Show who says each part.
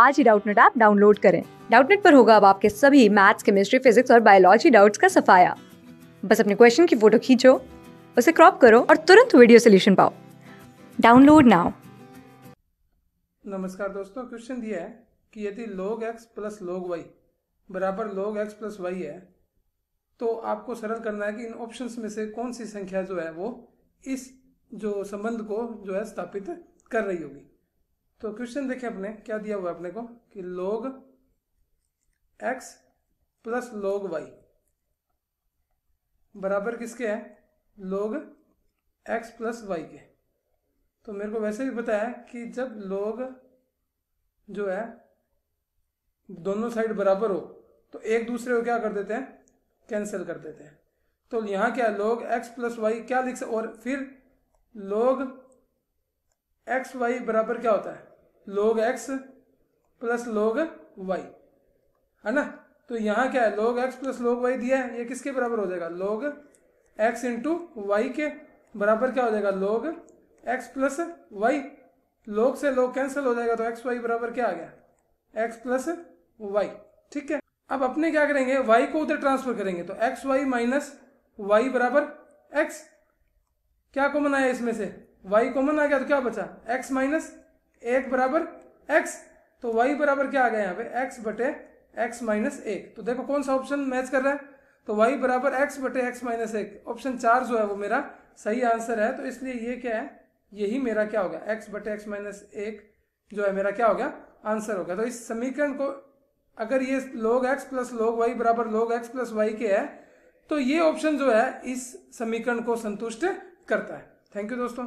Speaker 1: आज ही Doubtnut app download करें डाउटनेट पर होगा अब आपके सभी मैथ्स केमिस्ट्री फिजिक्स और बायोलॉजी डाउट्स का सफाया बस अपने क्वेश्चन की फोटो खींचो उसे क्रॉप करो और तुरंत वीडियो सोल्यूशन पाओ डाउनलोड नाउ
Speaker 2: नमस्कार दोस्तों क्वेश्चन दिया है कि यदि लोग एक्स प्लस लोग वाई बराबर लोग एक्स प्लस वाई है तो आपको सरल करना है कि इन ऑप्शंस में से कौन सी संख्या जो है वो इस जो संबंध को जो है स्थापित कर रही होगी तो क्वेश्चन देखे अपने क्या दिया हुआ अपने को कि लोग एक्स प्लस लोग वाई बराबर किसके हैं लोग एक्स प्लस वाई के तो मेरे को वैसे भी पता है कि जब लोग जो है दोनों साइड बराबर हो तो एक दूसरे को क्या कर देते हैं कैंसिल कर देते हैं तो यहाँ क्या है लोग एक्स प्लस वाई क्या लिख सकते और फिर लोग एक्स वाई बराबर क्या होता है लोग एक्स प्लस लोग वाई है ना तो यहाँ क्या है लोग एक्स प्लस लोग वाई दिया है ये किसके बराबर हो जाएगा लोग एक्स इंटू वाई के बराबर क्या हो जाएगा लोग एक्स प्लस वाई लोग से लोग कैंसिल हो जाएगा तो एक्स वाई बराबर क्या आ गया एक्स प्लस वाई ठीक है अब अपने क्या करेंगे वाई को उधर ट्रांसफर करेंगे तो एक्स वाई माइनस वाई बराबर एक्स क्या कॉमन आया इसमें से वाई कॉमन आ गया तो क्या बचा एक्स माइनस एक बराबर एक्स तो वाई बराबर क्या आ गया यहाँ पे एक्स बटे एक्स माइनस एक तो देखो कौन सा ऑप्शन मैच कर रहा है तो वाई बराबर एक्स बटे एक्स माइनस एक ऑप्शन चार जो है वो मेरा सही आंसर है तो इसलिए ये क्या है यही मेरा क्या होगा एक्स बटे एक्स माइनस एक जो है मेरा क्या हो गया आंसर गया तो इस समीकरण को अगर ये लोग एक्स प्लस लोग वाई बराबर लोग एक्स प्लस वाई के है तो ये ऑप्शन जो है इस समीकरण को संतुष्ट करता है थैंक यू दोस्तों